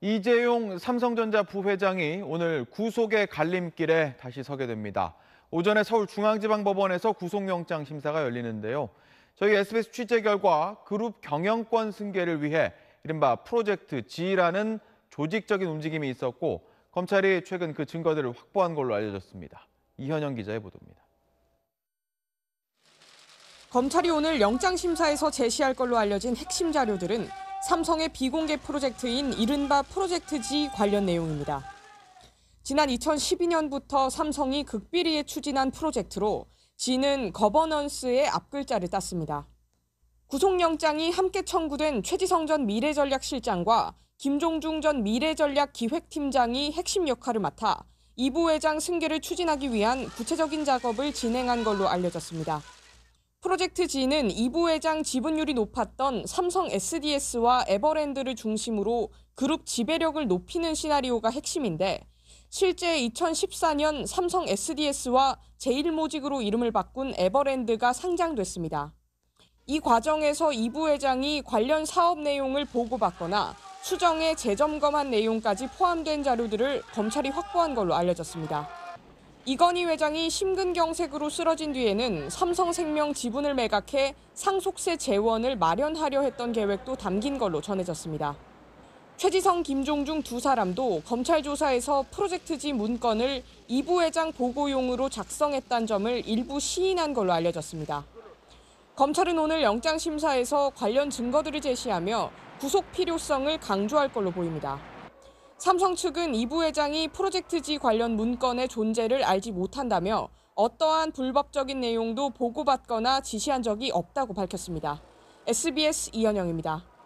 이재용 삼성전자 부회장이 오늘 구속의 갈림길에 다시 서게 됩니다. 오전에 서울중앙지방법원에서 구속영장 심사가 열리는데요. 저희 SBS 취재 결과 그룹 경영권 승계를 위해 이른바 프로젝트 G라는 조직적인 움직임이 있었고 검찰이 최근 그 증거들을 확보한 걸로 알려졌습니다. 이현영 기자의 보도입니다. 검찰이 오늘 영장심사에서 제시할 걸로 알려진 핵심 자료들은 삼성의 비공개 프로젝트인 이른바 프로젝트 G 관련 내용입니다. 지난 2012년부터 삼성이 극비리에 추진한 프로젝트로 G는 거버넌스의 앞글자를 땄습니다. 구속영장이 함께 청구된 최지성 전 미래전략실장과 김종중 전 미래전략 기획팀장이 핵심 역할을 맡아 이 부회장 승계를 추진하기 위한 구체적인 작업을 진행한 걸로 알려졌습니다. 프로젝트 G는 이 부회장 지분율이 높았던 삼성 SDS와 에버랜드를 중심으로 그룹 지배력을 높이는 시나리오가 핵심인데 실제 2014년 삼성 SDS와 제1모직으로 이름을 바꾼 에버랜드가 상장됐습니다. 이 과정에서 이 부회장이 관련 사업 내용을 보고받거나 수정에 재점검한 내용까지 포함된 자료들을 검찰이 확보한 걸로 알려졌습니다. 이건희 회장이 심근경색으로 쓰러진 뒤에는 삼성생명 지분을 매각해 상속세 재원을 마련하려 했던 계획도 담긴 걸로 전해졌습니다. 최지성, 김종중 두 사람도 검찰 조사에서 프로젝트지 문건을 이 부회장 보고용으로 작성했다는 점을 일부 시인한 걸로 알려졌습니다. 검찰은 오늘 영장심사에서 관련 증거들을 제시하며 구속 필요성을 강조할 걸로 보입니다. 삼성 측은 이 부회장이 프로젝트지 관련 문건의 존재를 알지 못한다며 어떠한 불법적인 내용도 보고받거나 지시한 적이 없다고 밝혔습니다. SBS 이현영입니다.